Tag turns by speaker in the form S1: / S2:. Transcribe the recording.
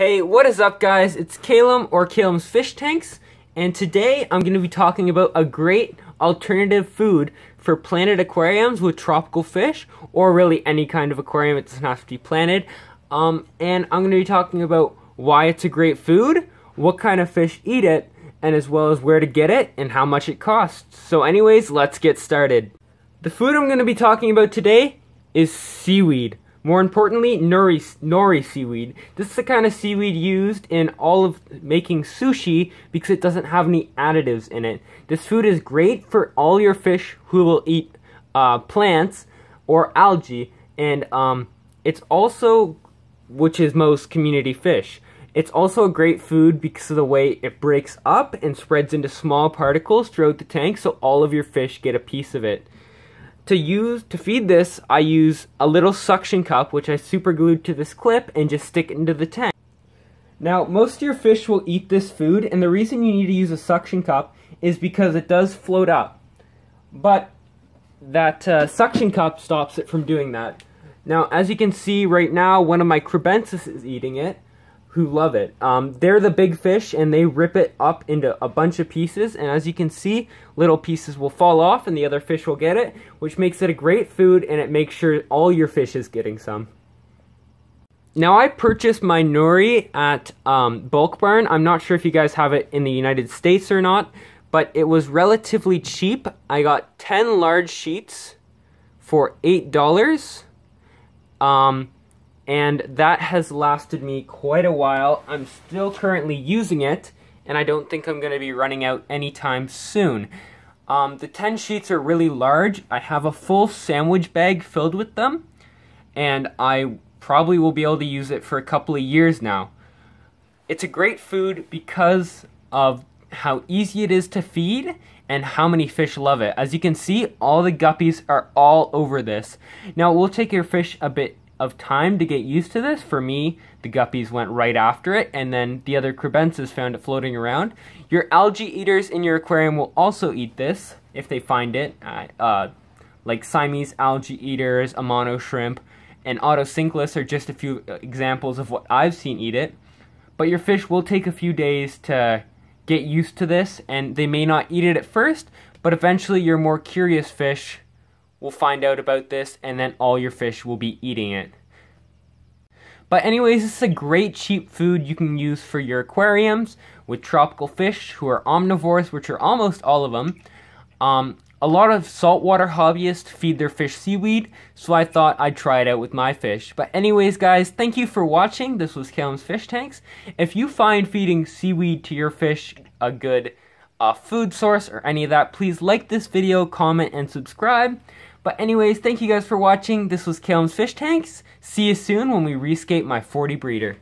S1: Hey, what is up guys? It's Calum or Calum's Fish Tanks, and today I'm going to be talking about a great alternative food for planted aquariums with tropical fish, or really any kind of aquarium, it doesn't have to be planted. Um, and I'm going to be talking about why it's a great food, what kind of fish eat it, and as well as where to get it and how much it costs. So anyways, let's get started. The food I'm going to be talking about today is seaweed. More importantly, nori, nori seaweed. This is the kind of seaweed used in all of making sushi because it doesn't have any additives in it. This food is great for all your fish who will eat uh, plants or algae, and um, it's also, which is most community fish, it's also a great food because of the way it breaks up and spreads into small particles throughout the tank so all of your fish get a piece of it. To use to feed this, I use a little suction cup, which I super glued to this clip and just stick it into the tank. Now, most of your fish will eat this food, and the reason you need to use a suction cup is because it does float up. But that uh, suction cup stops it from doing that. Now, as you can see right now, one of my crebensis is eating it, who love it. Um, they're the big fish and they rip it up into a bunch of pieces. And as you can see, little pieces will fall off and the other fish will get it, which makes it a great food and it makes sure all your fish is getting some. Now I purchased my nori at um, Bulk Barn. I'm not sure if you guys have it in the United States or not, but it was relatively cheap. I got 10 large sheets for $8. Um, and that has lasted me quite a while. I'm still currently using it, and I don't think I'm going to be running out anytime soon. Um, the 10 sheets are really large. I have a full sandwich bag filled with them, and I probably will be able to use it for a couple of years now. It's a great food because of how easy it is to feed and how many fish love it. As you can see, all the guppies are all over this. Now, we will take your fish a bit of time to get used to this. For me, the guppies went right after it, and then the other crebenses found it floating around. Your algae eaters in your aquarium will also eat this if they find it, uh, uh, like Siamese algae eaters, amano shrimp, and autosynclus are just a few uh, examples of what I've seen eat it. But your fish will take a few days to get used to this, and they may not eat it at first, but eventually your more curious fish will find out about this, and then all your fish will be eating it. But anyways, this is a great cheap food you can use for your aquariums with tropical fish who are omnivores, which are almost all of them. Um, a lot of saltwater hobbyists feed their fish seaweed, so I thought I'd try it out with my fish. But anyways, guys, thank you for watching. This was Calum's Fish Tanks. If you find feeding seaweed to your fish a good uh, food source or any of that, please like this video, comment, and subscribe. But anyways, thank you guys for watching. This was Calum's Fish Tanks. See you soon when we rescape my 40 breeder.